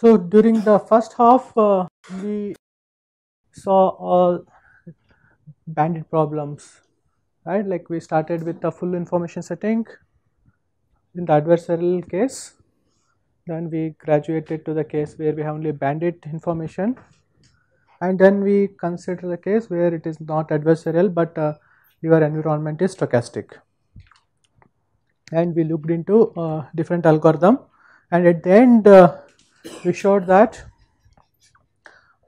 So during the first half, uh, we saw all bandit problems, right? Like we started with the full information setting in the adversarial case, then we graduated to the case where we have only bandit information, and then we consider the case where it is not adversarial but uh, your environment is stochastic. And we looked into uh, different algorithm, and at the end uh, we showed that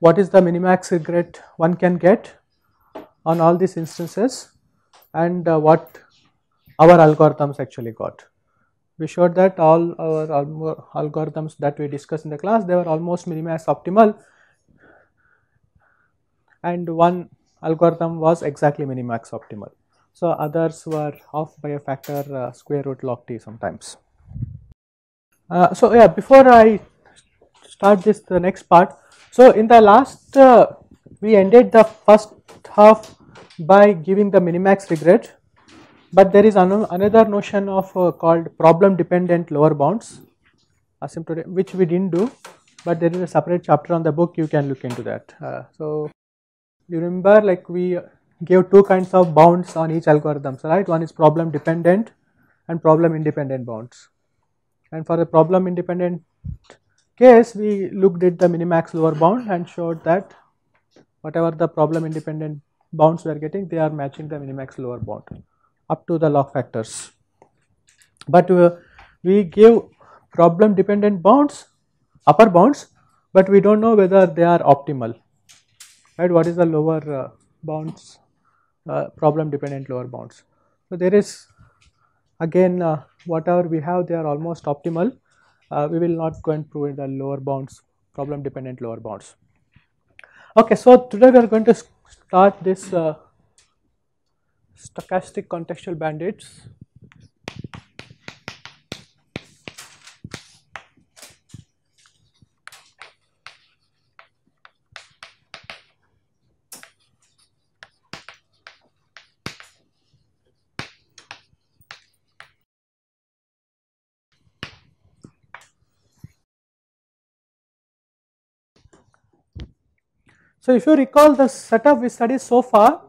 what is the minimax regret one can get on all these instances and uh, what our algorithms actually got. We showed that all our algorithms that we discussed in the class they were almost minimax optimal and one algorithm was exactly minimax optimal. So, others were off by a factor uh, square root log t sometimes. Uh, so, yeah before I start this the next part. So, in the last uh, we ended the first half by giving the minimax regret, but there is an another notion of uh, called problem dependent lower bounds which we did not do, but there is a separate chapter on the book you can look into that. Uh, so, you remember like we gave two kinds of bounds on each algorithms right one is problem dependent and problem independent bounds and for the problem independent case we looked at the minimax lower bound and showed that whatever the problem independent bounds we are getting they are matching the minimax lower bound up to the log factors. But uh, we give problem dependent bounds upper bounds but we do not know whether they are optimal right what is the lower uh, bounds uh, problem dependent lower bounds. So, there is again uh, whatever we have they are almost optimal uh, we will not go and prove the lower bounds problem dependent lower bounds. Okay, so today we are going to start this uh, stochastic contextual bandits So, if you recall the setup we studied so far,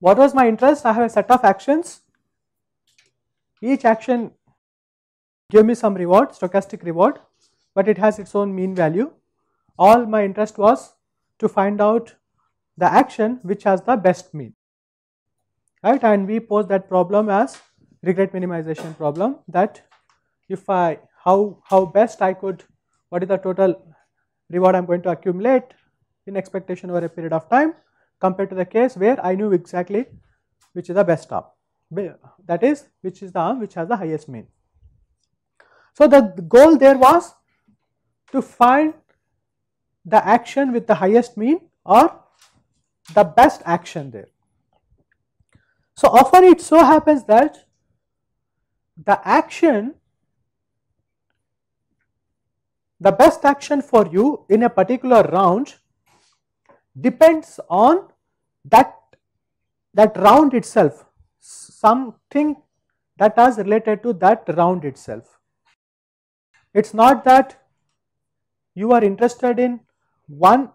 what was my interest? I have a set of actions. Each action gave me some reward, stochastic reward, but it has its own mean value. All my interest was to find out the action which has the best mean, right? And we pose that problem as regret minimization problem that if I, how, how best I could, what is the total reward I am going to accumulate in expectation over a period of time compared to the case where I knew exactly which is the best arm that is which is the arm which has the highest mean. So, the goal there was to find the action with the highest mean or the best action there. So, often it so happens that the action the best action for you in a particular round depends on that that round itself something that is related to that round itself it's not that you are interested in one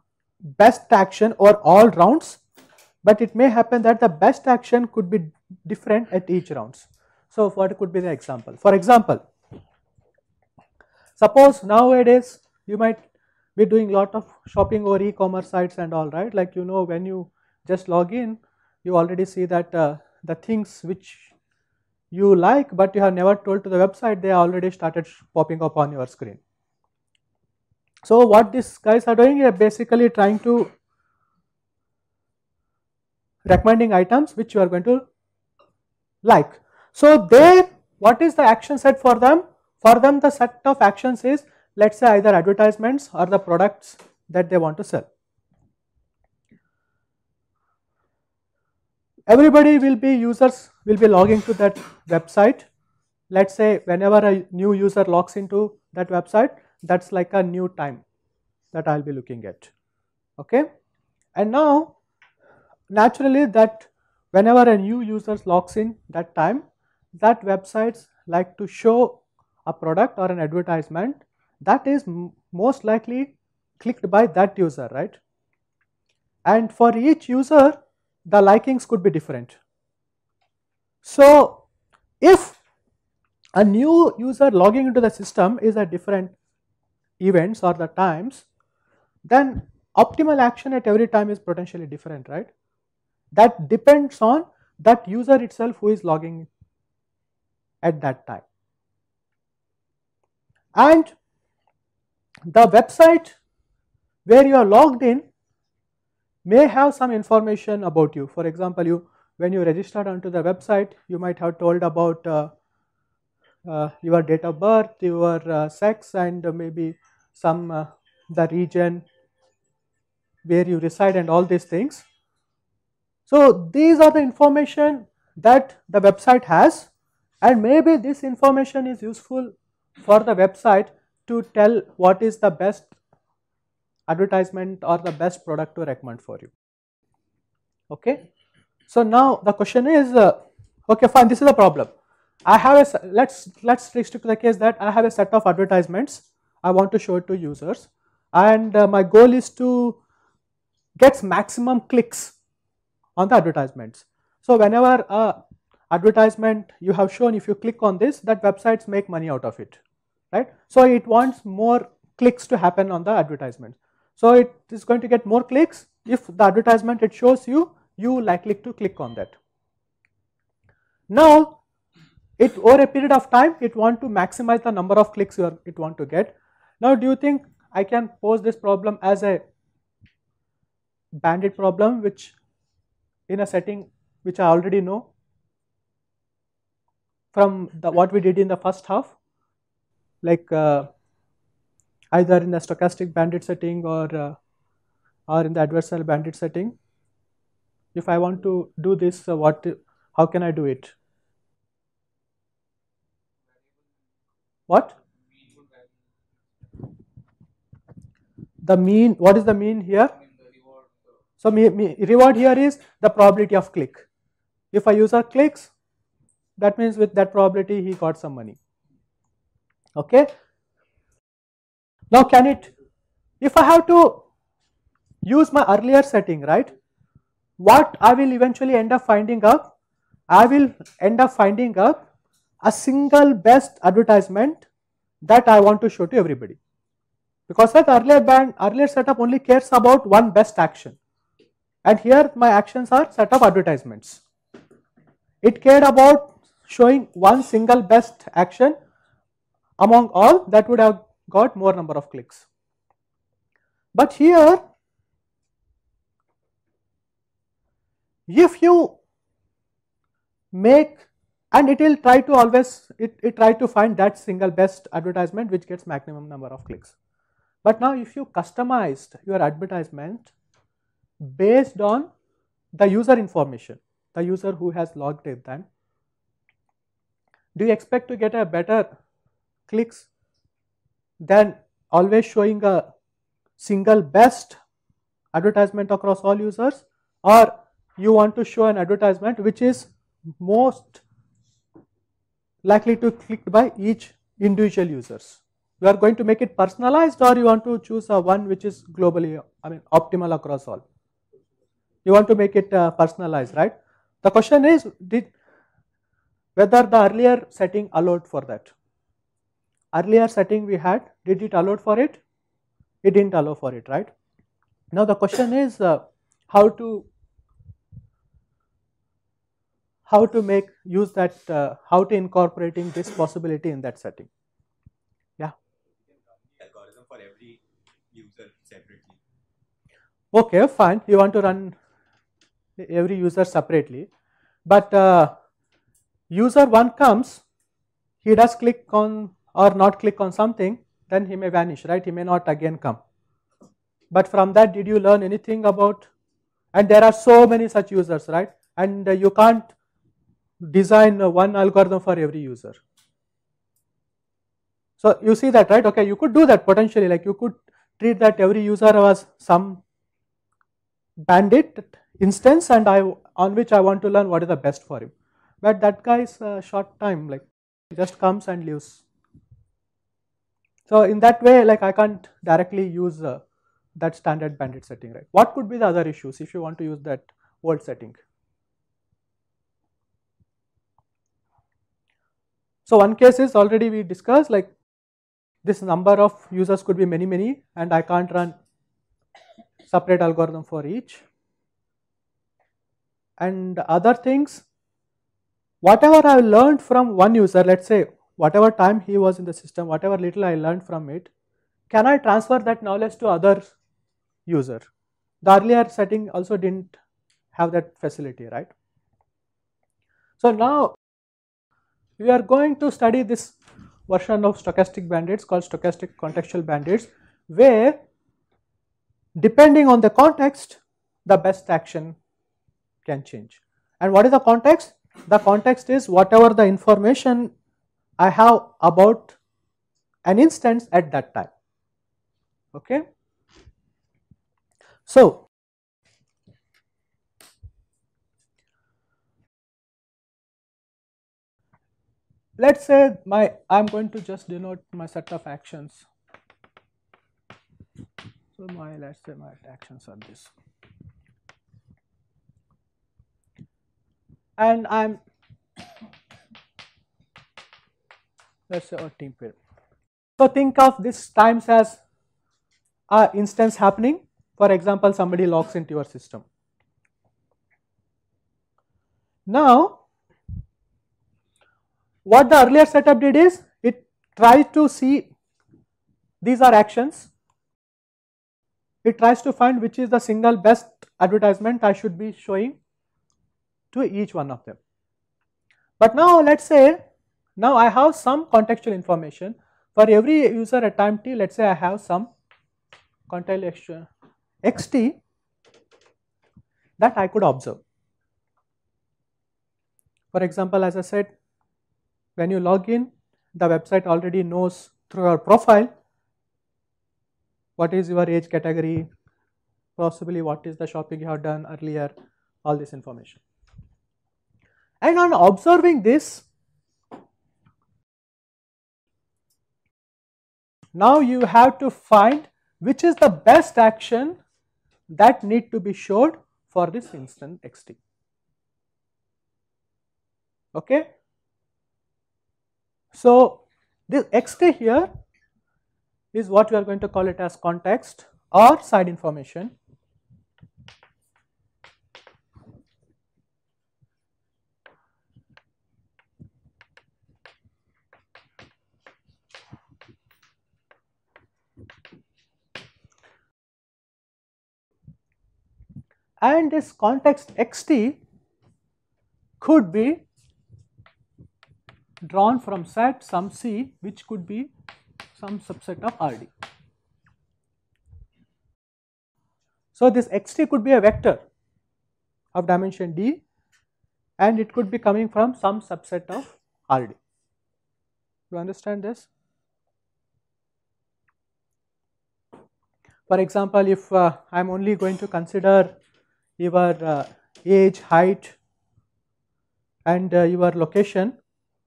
best action or all rounds but it may happen that the best action could be different at each rounds so what could be the example for example Suppose nowadays you might be doing lot of shopping over e-commerce sites and all right like you know when you just log in you already see that uh, the things which you like but you have never told to the website they already started popping up on your screen. So what these guys are doing are basically trying to recommending items which you are going to like. So they what is the action set for them? For them the set of actions is let us say either advertisements or the products that they want to sell. Everybody will be users will be logging to that website. Let us say whenever a new user logs into that website that is like a new time that I will be looking at. Okay? And now naturally that whenever a new user logs in that time that websites like to show a product or an advertisement that is most likely clicked by that user, right? And for each user, the likings could be different. So, if a new user logging into the system is at different events or the times, then optimal action at every time is potentially different, right? That depends on that user itself who is logging at that time and the website where you are logged in may have some information about you. For example, you when you registered onto the website, you might have told about uh, uh, your date of birth, your uh, sex, and maybe some uh, the region where you reside and all these things. So these are the information that the website has, and maybe this information is useful for the website to tell what is the best advertisement or the best product to recommend for you. Okay. So now the question is, uh, okay, fine. This is the problem. I have a let's let's restrict to the case that I have a set of advertisements I want to show it to users, and uh, my goal is to get maximum clicks on the advertisements. So whenever a advertisement you have shown if you click on this that websites make money out of it right so it wants more clicks to happen on the advertisement so it is going to get more clicks if the advertisement it shows you you likely to click on that now it over a period of time it want to maximize the number of clicks you are, it want to get now do you think i can pose this problem as a bandit problem which in a setting which i already know from the, what we did in the first half like uh, either in the stochastic bandit setting or uh, or in the adversarial bandit setting if i want to do this uh, what how can i do it what the mean what is the mean here so me, me, reward here is the probability of click if a user clicks that means with that probability he got some money okay now can it if i have to use my earlier setting right what i will eventually end up finding up i will end up finding up a single best advertisement that i want to show to everybody because that earlier band earlier setup only cares about one best action and here my actions are set of advertisements it cared about showing one single best action among all that would have got more number of clicks. But here if you make and it will try to always it, it try to find that single best advertisement which gets maximum number of clicks. But now if you customized your advertisement based on the user information, the user who has logged in then do you expect to get a better clicks than always showing a single best advertisement across all users or you want to show an advertisement which is most likely to clicked by each individual users you are going to make it personalized or you want to choose a one which is globally I mean optimal across all. You want to make it uh, personalized, right? The question is did whether the earlier setting allowed for that. Earlier setting we had, did it allow for it? It didn't allow for it, right? Now the question is uh, how to how to make use that uh, how to incorporating this possibility in that setting. Yeah. Algorithm for every user separately. Okay, fine. You want to run every user separately, but uh, user 1 comes, he does click on or not click on something, then he may vanish, right? He may not again come. But from that, did you learn anything about? And there are so many such users, right? And uh, you can't design one algorithm for every user. So you see that, right? Okay, you could do that potentially, like you could treat that every user was some bandit instance and I on which I want to learn what is the best for him. But that is a short time, like just comes and leaves. So in that way, like I can't directly use uh, that standard bandit setting, right? What could be the other issues if you want to use that old setting? So one case is already we discussed like this number of users could be many many and I can't run separate algorithm for each. And other things whatever I learned from one user, let's say whatever time he was in the system, whatever little I learned from it, can I transfer that knowledge to other user? The earlier setting also didn't have that facility, right? So now we are going to study this version of stochastic bandits called stochastic contextual bandits where depending on the context the best action can change. And what is the context? The context is whatever the information I have about an instance at that time. Okay. So, let us say my I am going to just denote my set of actions. So, my let us say my actions are this. and I am let us say a team player. So, think of this times as a uh, instance happening for example, somebody logs into your system. Now, what the earlier setup did is it tries to see these are actions. It tries to find which is the single best advertisement I should be showing to each one of them. But now let us say now I have some contextual information for every user at time t let us say I have some contextual xt that I could observe. For example, as I said when you log in the website already knows through your profile what is your age category, possibly what is the shopping you have done earlier, all this information. And on observing this, now you have to find which is the best action that need to be showed for this instant xt. Okay. So, this xt here is what we are going to call it as context or side information and this context xt could be drawn from set some C which could be some subset of Rd. So, this xt could be a vector of dimension d and it could be coming from some subset of Rd. You understand this? For example, if uh, I am only going to consider your uh, age, height and uh, your location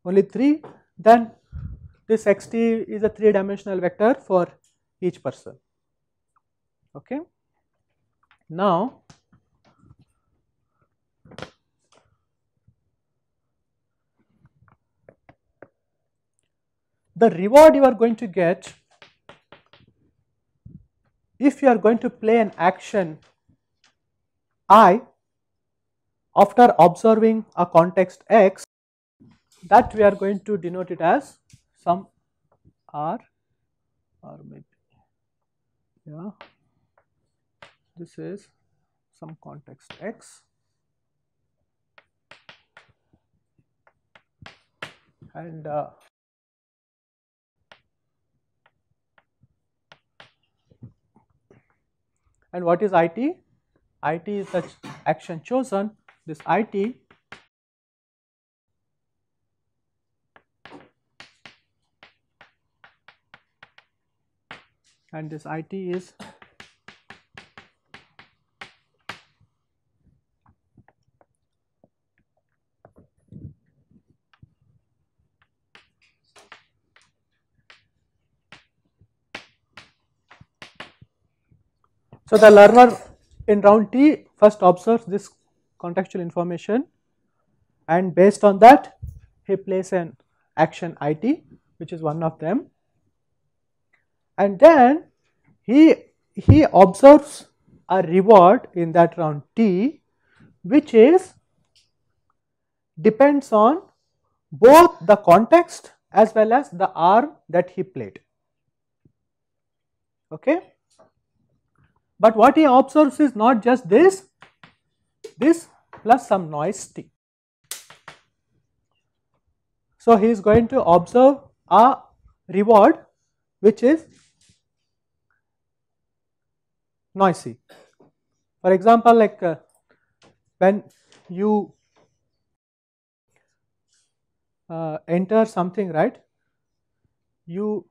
only 3 then this xt is a 3 dimensional vector for each person. Okay. Now, the reward you are going to get if you are going to play an action I after observing a context x that we are going to denote it as some r or maybe yeah this is some context x and uh, and what is it it is the action chosen this it and this it is So, the learner in round T first observes this contextual information and based on that he plays an action IT which is one of them and then he he observes a reward in that round T which is depends on both the context as well as the arm that he played okay but what he observes is not just this, this plus some noise t. So, he is going to observe a reward which is noisy. For example, like uh, when you uh, enter something right, you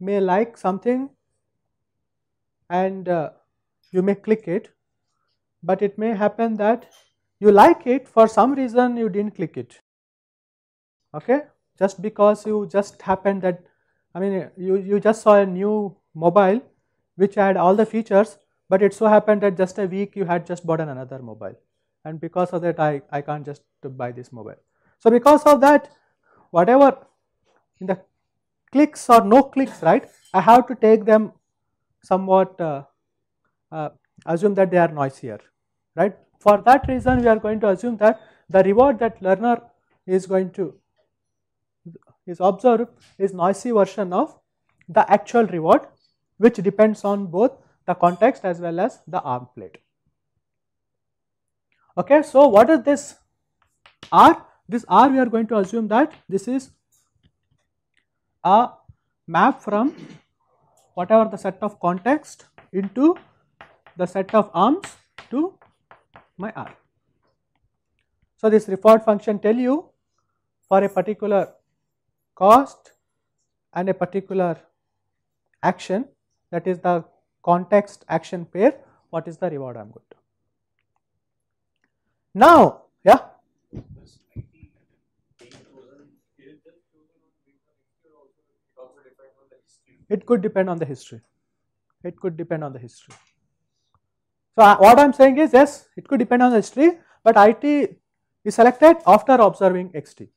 may like something and uh, you may click it but it may happen that you like it for some reason you didn't click it okay just because you just happened that i mean you you just saw a new mobile which had all the features but it so happened that just a week you had just bought another mobile and because of that i i can't just buy this mobile so because of that whatever in the clicks or no clicks right i have to take them somewhat uh, uh, assume that they are noisier, right. For that reason, we are going to assume that the reward that learner is going to is observed is noisy version of the actual reward which depends on both the context as well as the arm plate. Okay, so what is this R? This R we are going to assume that this is a map from whatever the set of context into the set of arms to my R. So, this reward function tell you for a particular cost and a particular action that is the context action pair what is the reward I am going to. Now, yeah. It could depend on the history. It could depend on the history. So uh, what I am saying is yes, it could depend on the history, but IT is selected after observing XT.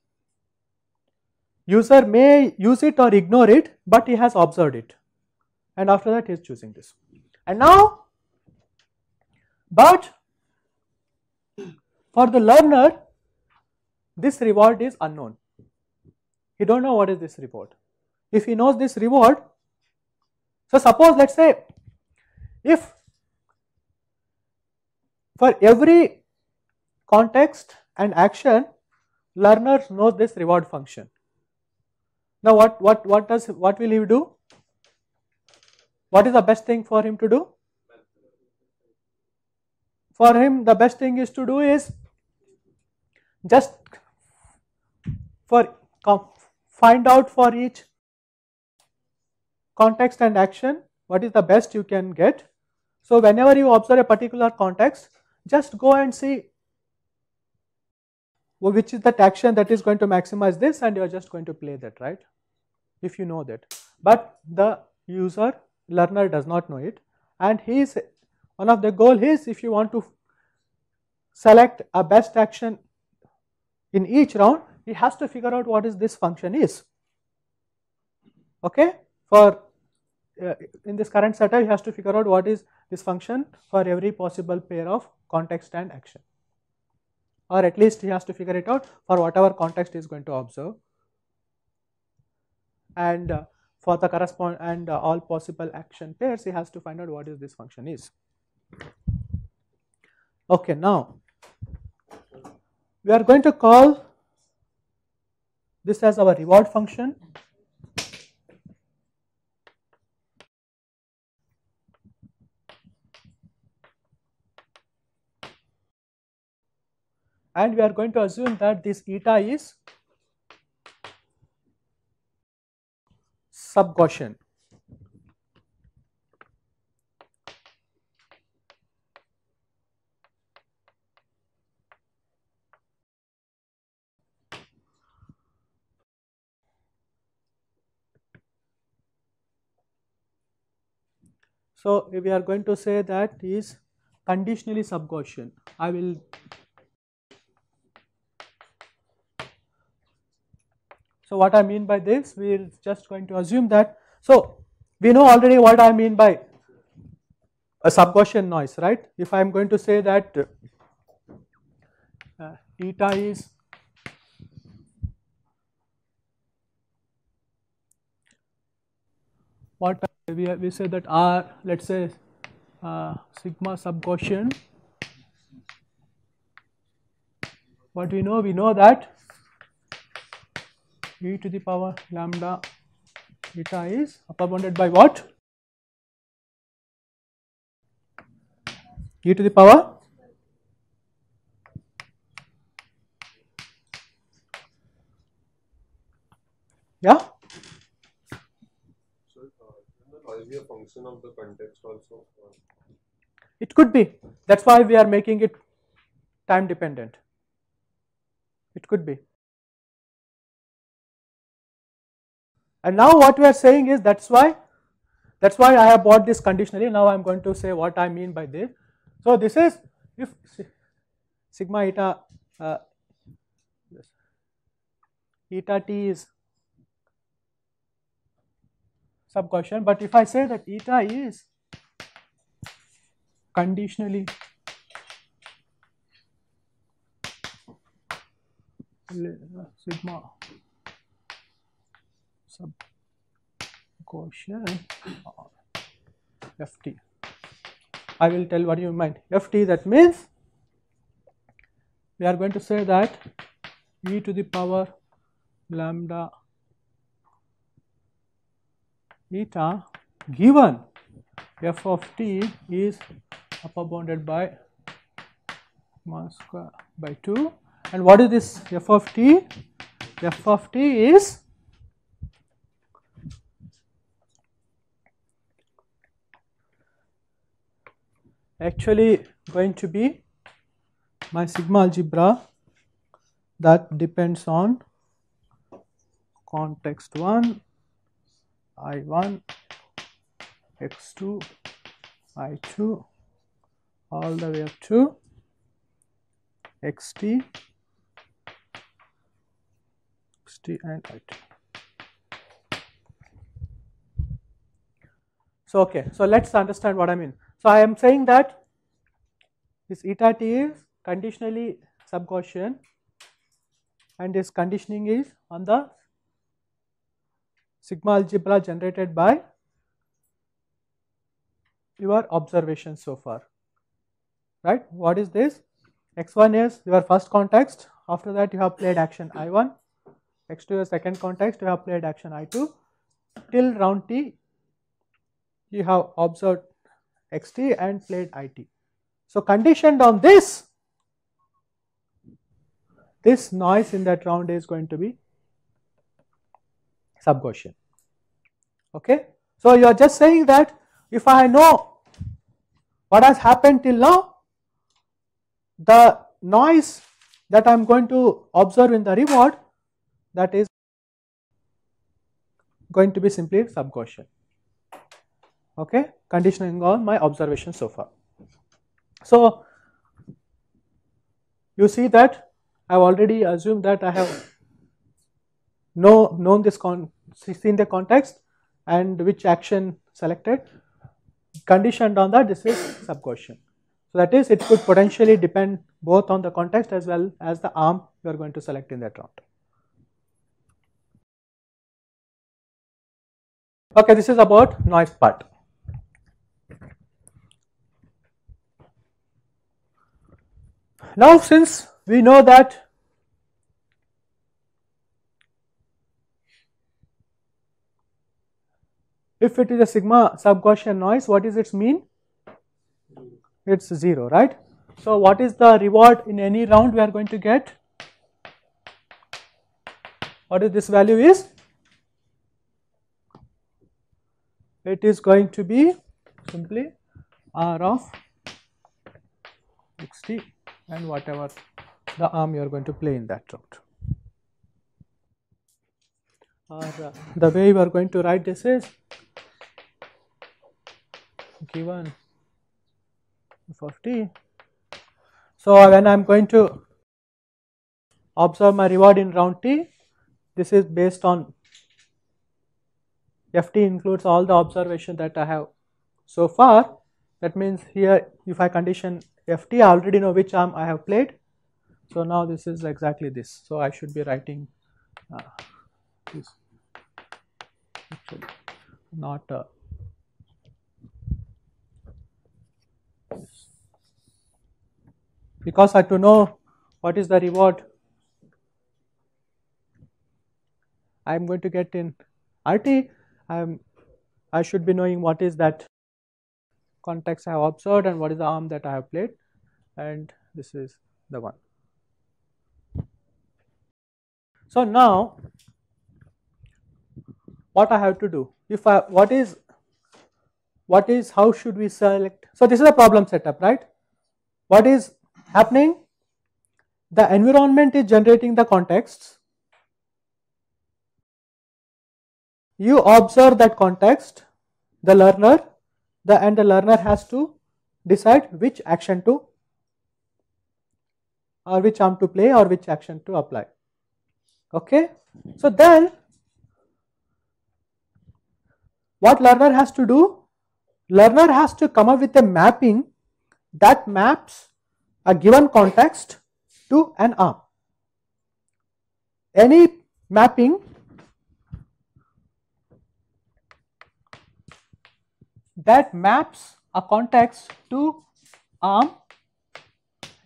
User may use it or ignore it, but he has observed it and after that he is choosing this. And now, but for the learner, this reward is unknown. He don't know what is this reward. If he knows this reward, so, suppose let us say if for every context and action learners know this reward function. Now what, what, what does, what will he do? What is the best thing for him to do? For him the best thing is to do is just for find out for each context and action, what is the best you can get. So whenever you observe a particular context, just go and see which is that action that is going to maximize this and you are just going to play that, right? If you know that. But the user, learner does not know it and he is, one of the goal is if you want to select a best action in each round, he has to figure out what is this function is okay for uh, in this current setup, he has to figure out what is this function for every possible pair of context and action or at least he has to figure it out for whatever context he is going to observe and uh, for the correspond and uh, all possible action pairs he has to find out what is this function is. Okay, now we are going to call this as our reward function and we are going to assume that this eta is sub Gaussian. So, we are going to say that is conditionally sub Gaussian. I will So what I mean by this, we are just going to assume that. So we know already what I mean by a subgaussian noise, right? If I am going to say that uh, eta is what we, we say that R, let us say uh, sigma subgaussian, what we know, we know that e to the power lambda theta is upper bounded by what? e to the power yeah so function of the context also it could be that's why we are making it time dependent it could be And now what we are saying is that's why that's why I have bought this conditionally. Now I am going to say what I mean by this. So this is if sigma eta uh, eta t is sub question. but if I say that eta is conditionally sigma quotient or Ft. I will tell what you mean. Ft that means we are going to say that e to the power lambda eta given f of t is upper bounded by minus square by 2 and what is this f of t? f of t is actually going to be my sigma algebra that depends on context 1 i1 x2 i2 all the way up to xt xt and i2 so okay so let's understand what i mean so, I am saying that this eta t is conditionally subgaussian and this conditioning is on the sigma algebra generated by your observation so far right what is this x1 is your first context after that you have played action i1 x2 is second context you have played action i2 till round t you have observed xt and played it. So conditioned on this, this noise in that round is going to be Gaussian. Okay. So you are just saying that if I know what has happened till now, the noise that I am going to observe in the reward that is going to be simply Gaussian okay conditioning on my observation so far so you see that i've already assumed that i have known this con seen the context and which action selected conditioned on that this is subquestion so that is it could potentially depend both on the context as well as the arm you are going to select in that round. Okay, this is about noise part. Now, since we know that if it is a sigma sub gaussian noise, what is its mean? It's 0, right? So, what is the reward in any round we are going to get? What is this value is? It is going to be simply R of XT and whatever the arm you are going to play in that route. Or uh, the way we are going to write this is given f of t. So, when I am going to observe my reward in round t, this is based on f t includes all the observation that I have so far. That means, here if I condition ft I already know which arm I have played. So now this is exactly this. So I should be writing uh, this actually not uh, because I have to know what is the reward I am going to get in RT I am I should be knowing what is that context I have observed and what is the arm that I have played and this is the one. So, now what I have to do if I what is what is how should we select. So, this is a problem setup right what is happening the environment is generating the contexts you observe that context the learner the and the learner has to decide which action to or which arm to play or which action to apply. Okay. So then what learner has to do? Learner has to come up with a mapping that maps a given context to an arm. Any mapping that maps a context to arm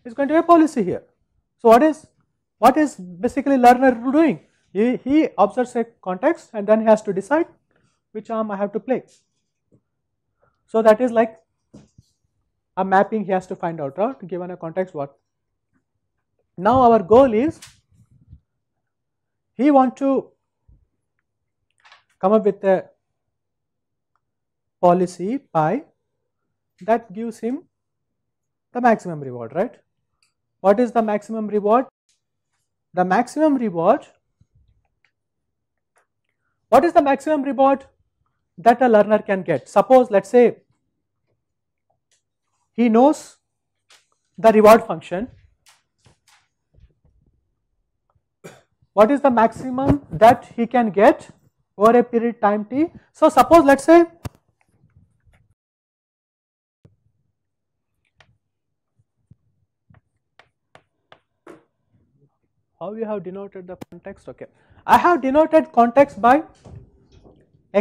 is going to be a policy here. So what is what is basically learner doing? He, he observes a context and then he has to decide which arm I have to play. So that is like a mapping he has to find out, right? Given a context, what? Now our goal is he want to come up with a policy pi that gives him the maximum reward, right? What is the maximum reward? The maximum reward, what is the maximum reward that a learner can get? Suppose let us say he knows the reward function. What is the maximum that he can get over a period time t? So, suppose let us say how you have denoted the context okay i have denoted context by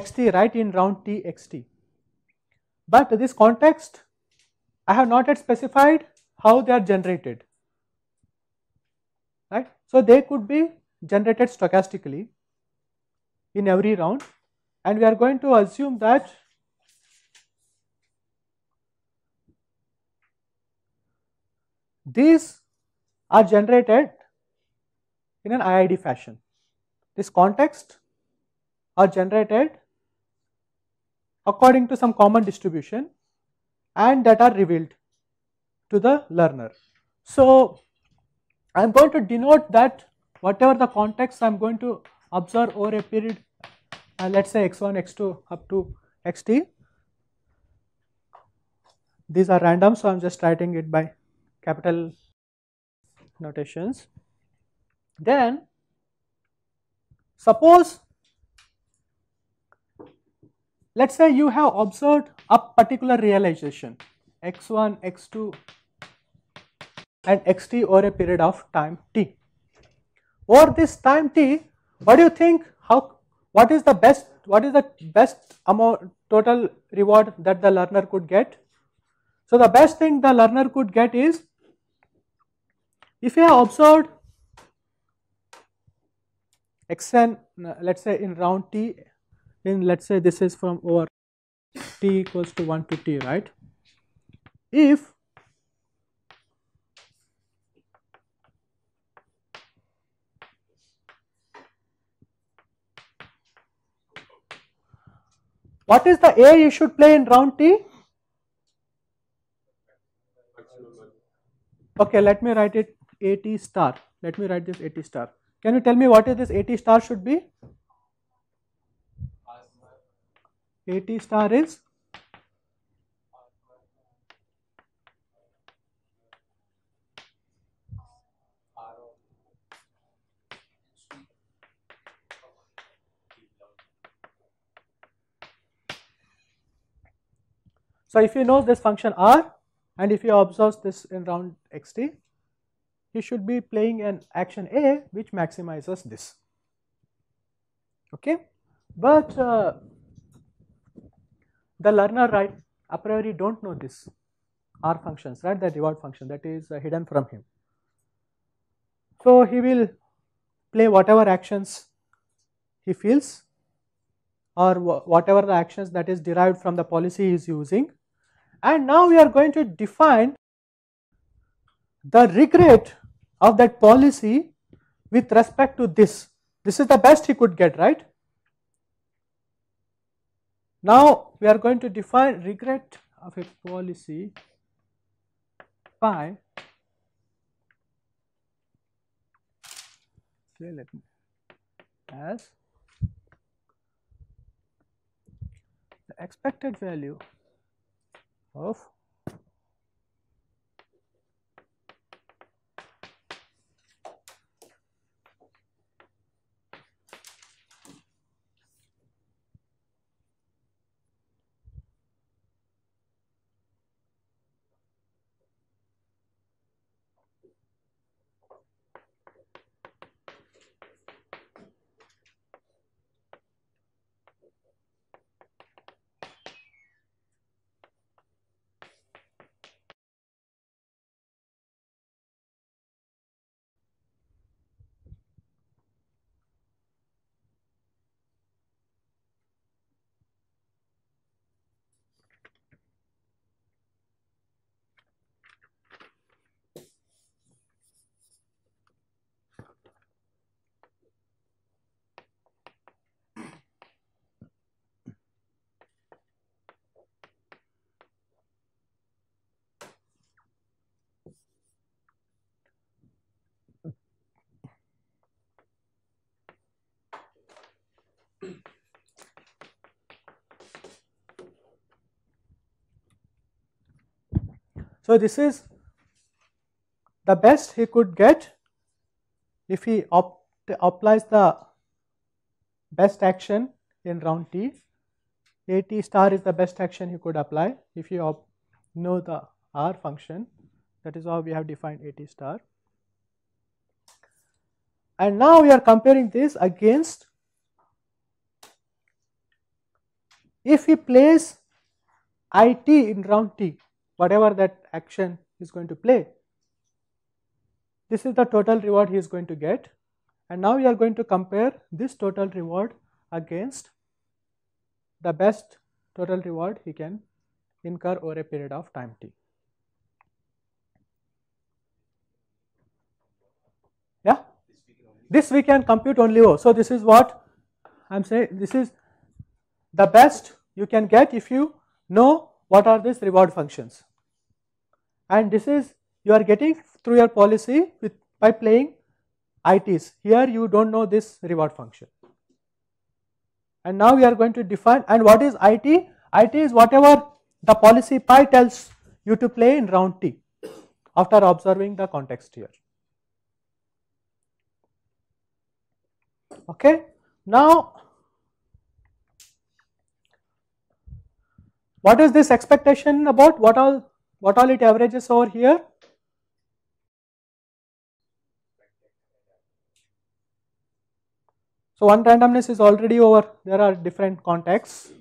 xt right in round t xt but this context i have not yet specified how they are generated right so they could be generated stochastically in every round and we are going to assume that these are generated in an IID fashion. This context are generated according to some common distribution and that are revealed to the learner. So, I am going to denote that whatever the context I am going to observe over a period uh, let us say x1, x2 up to xt. These are random so I am just writing it by capital notations. Then suppose let us say you have observed a particular realization x1, x2 and xt over a period of time t. Over this time t, what do you think how what is the best what is the best amount total reward that the learner could get? So, the best thing the learner could get is if you have observed xn let us say in round t in let us say this is from over t equals to 1 to t right. If what is the A you should play in round T? Okay, let me write it AT star. Let me write this AT star. Can you tell me what is this 80 star should be? 80 star is So if you know this function R and if you observe this in round xt, he should be playing an action A which maximizes this. Okay, but uh, the learner right a priori don't know this R functions right the reward function that is uh, hidden from him. So he will play whatever actions he feels or whatever the actions that is derived from the policy he is using. And now we are going to define the regret of that policy with respect to this. This is the best he could get, right? Now we are going to define regret of a policy by let me as the expected value of So, this is the best he could get if he applies the best action in round T. A T star is the best action he could apply if you know the R function. That is how we have defined A T star. And now we are comparing this against if we place IT in round T whatever that action is going to play. This is the total reward he is going to get and now we are going to compare this total reward against the best total reward he can incur over a period of time t. Yeah, this we can compute only O. So, this is what I am saying this is the best you can get if you know what are these reward functions and this is you are getting through your policy with by playing ITs. Here you do not know this reward function. And now we are going to define and what is IT? IT is whatever the policy pi tells you to play in round T after observing the context here. Okay. Now What is this expectation about? What all, what all it averages over here? So one randomness is already over, there are different contexts,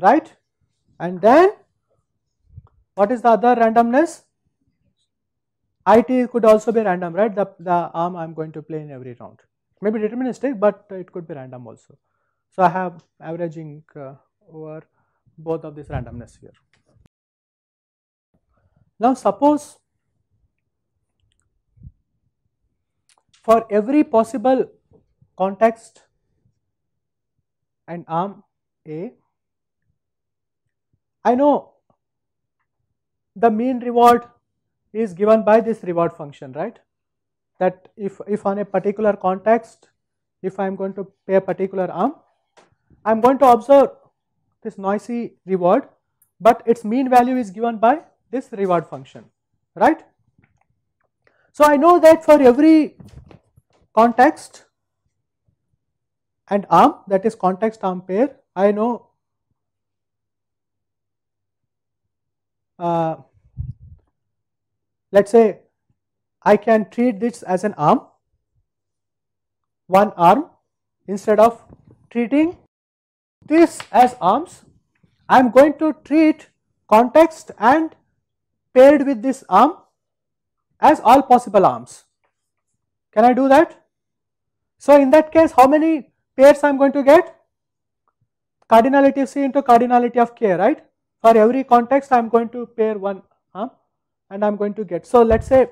right? And then what is the other randomness? IT could also be random, right? The, the arm I am going to play in every round. Maybe deterministic, but it could be random also. So I have averaging uh, over both of this randomness here. Now suppose for every possible context and arm A, I know the mean reward is given by this reward function, right? That if, if on a particular context, if I am going to pay a particular arm, I am going to observe this noisy reward but its mean value is given by this reward function right. So, I know that for every context and arm that is context arm pair I know uh, let us say I can treat this as an arm one arm instead of treating this as arms. I am going to treat context and paired with this arm as all possible arms. Can I do that? So, in that case how many pairs I am going to get? Cardinality of C into cardinality of K right. For every context I am going to pair one arm and I am going to get. So, let us say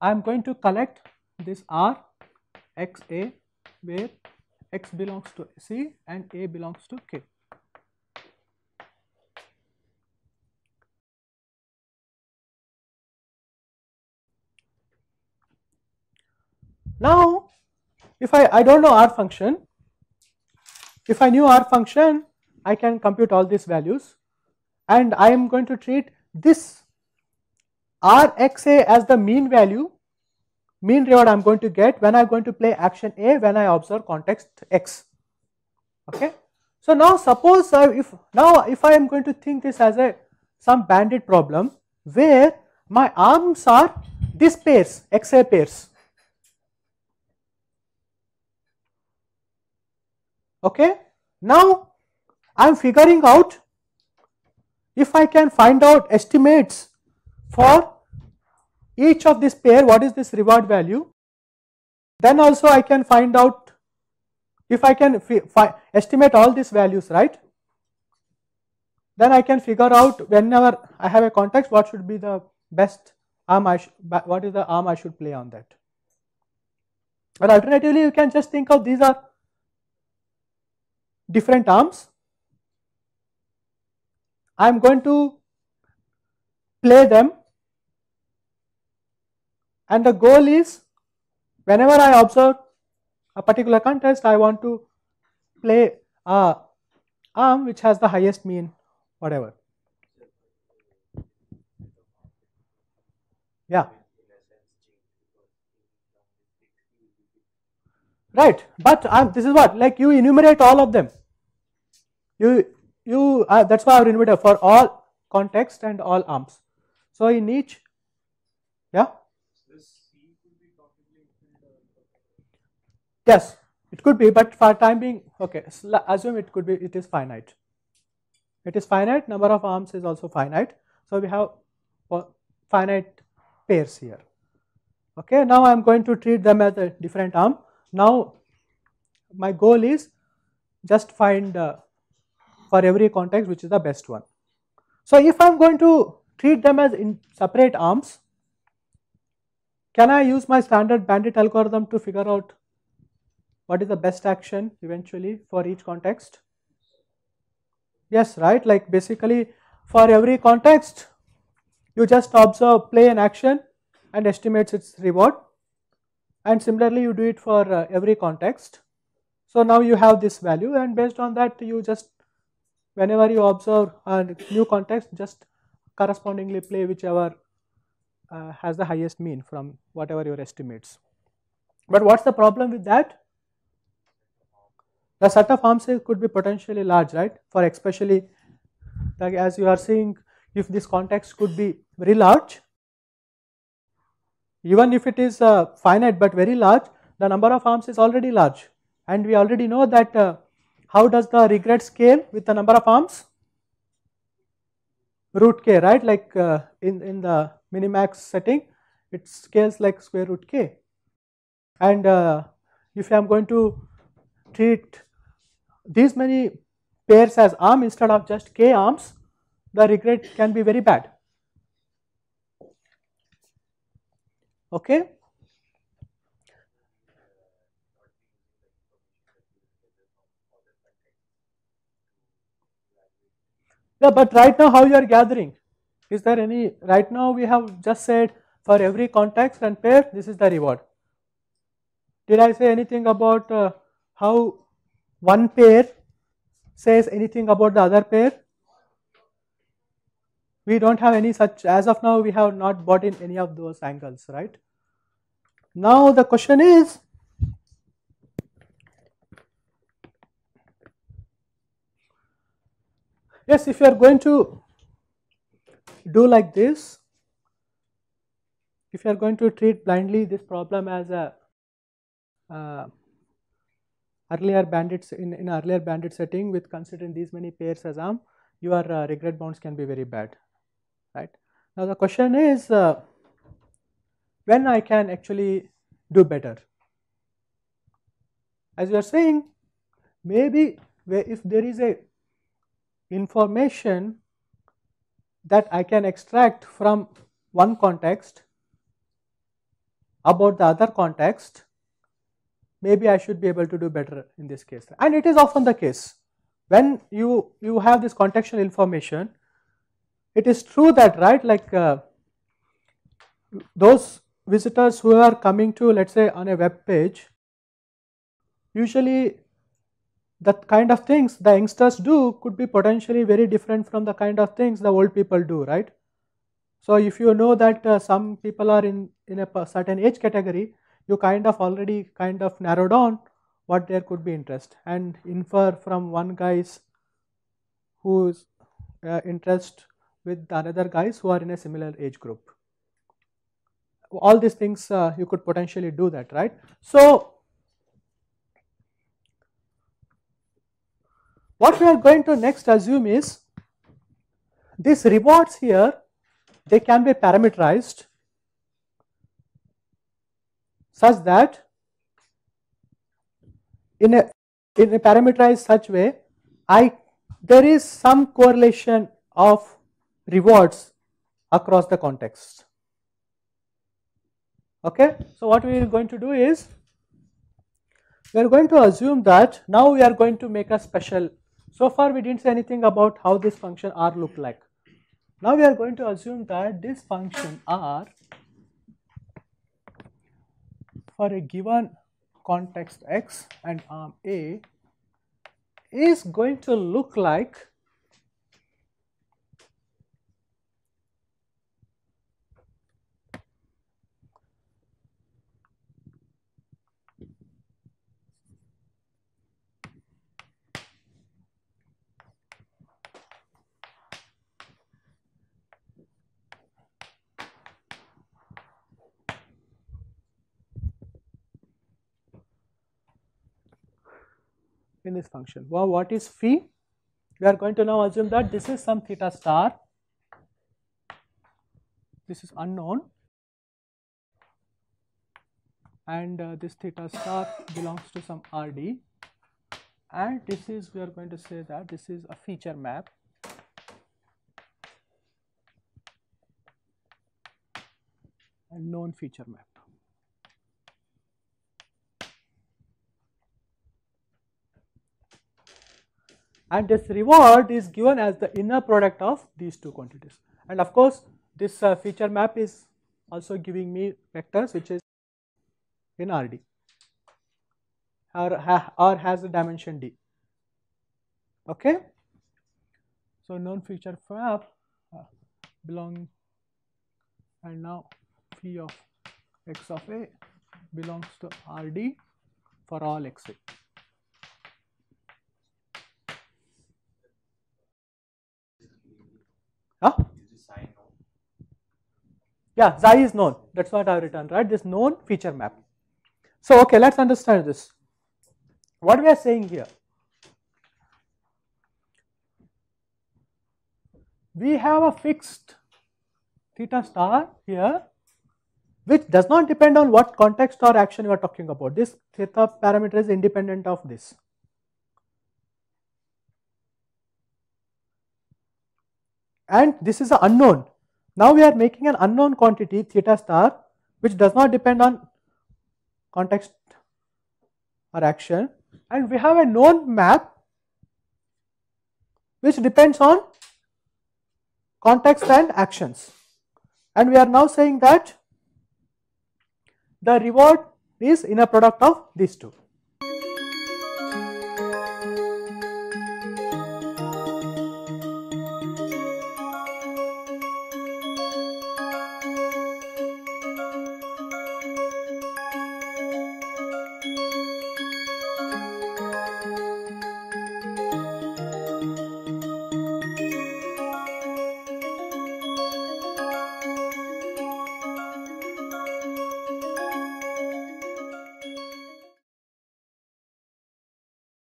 I am going to collect this R x a where x belongs to C and A belongs to K. Now, if I, I do not know R function, if I knew R function, I can compute all these values and I am going to treat this Rxa as the mean value mean reward I am going to get when I am going to play action A when I observe context X. Okay. So now suppose uh, if now if I am going to think this as a some bandit problem where my arms are these pairs XA pairs. Okay. Now I am figuring out if I can find out estimates for each of this pair what is this reward value then also I can find out if I can estimate all these values right then I can figure out whenever I have a context what should be the best arm I what is the arm I should play on that or alternatively you can just think of these are different arms I am going to play them and the goal is whenever I observe a particular contest I want to play a arm which has the highest mean whatever. Yeah. Right, but this is what like you enumerate all of them. You you uh, that's why I've enumerated for all context and all arms. So in each, yeah. Yes, it could be, but for time being, okay, assume it could be, it is finite. It is finite, number of arms is also finite. So we have uh, finite pairs here. Okay, now I am going to treat them as a different arm. Now my goal is just find uh, for every context which is the best one. So if I am going to treat them as in separate arms, can I use my standard bandit algorithm to figure out what is the best action eventually for each context? Yes, right, like basically for every context, you just observe play and action and estimates its reward and similarly you do it for uh, every context. So now you have this value and based on that you just whenever you observe a new context just correspondingly play whichever uh, has the highest mean from whatever your estimates. But what is the problem with that? The set of arm could be potentially large, right? For especially like as you are seeing, if this context could be very large, even if it is uh, finite but very large, the number of arms is already large. And we already know that uh, how does the regret scale with the number of arms? Root k, right? Like uh, in, in the minimax setting, it scales like square root k. And uh, if I am going to treat these many pairs as arm instead of just k arms, the regret can be very bad. Okay. Yeah, but right now how you are gathering? Is there any, right now we have just said for every context and pair, this is the reward. Did I say anything about uh, how one pair says anything about the other pair we don't have any such as of now we have not bought in any of those angles right now the question is yes if you are going to do like this if you are going to treat blindly this problem as a uh, earlier bandits in, in earlier bandit setting with considering these many pairs as arm your uh, regret bounds can be very bad right. Now the question is uh, when I can actually do better as you are saying maybe if there is a information that I can extract from one context about the other context maybe I should be able to do better in this case. And it is often the case when you, you have this contextual information, it is true that right like uh, those visitors who are coming to let us say on a web page, usually that kind of things the youngsters do could be potentially very different from the kind of things the old people do, right. So, if you know that uh, some people are in, in a certain age category, you kind of already kind of narrowed down what there could be interest and infer from one guy's whose uh, interest with another guys who are in a similar age group. All these things uh, you could potentially do that, right? So, what we are going to next assume is these rewards here they can be parameterized such that in a in a parameterized such way I there is some correlation of rewards across the context. Okay, so what we are going to do is we are going to assume that now we are going to make a special. So far we didn't say anything about how this function r looked like. Now we are going to assume that this function r for a given context x and arm A is going to look like in this function. Well, what is phi? We are going to now assume that this is some theta star, this is unknown and uh, this theta star belongs to some RD and this is we are going to say that this is a feature map a known feature map. and this reward is given as the inner product of these two quantities. And of course, this uh, feature map is also giving me vectors which is in RD or, ha or has a dimension D. Okay. So, known feature map uh, belong and now phi of x of a belongs to RD for all xa. Yeah, xi is known. That's what I've written, right? This known feature map. So, okay, let's understand this. What we are saying here? We have a fixed theta star here which does not depend on what context or action you are talking about. This theta parameter is independent of this. And this is an unknown now we are making an unknown quantity theta star which does not depend on context or action and we have a known map which depends on context and actions and we are now saying that the reward is inner product of these two.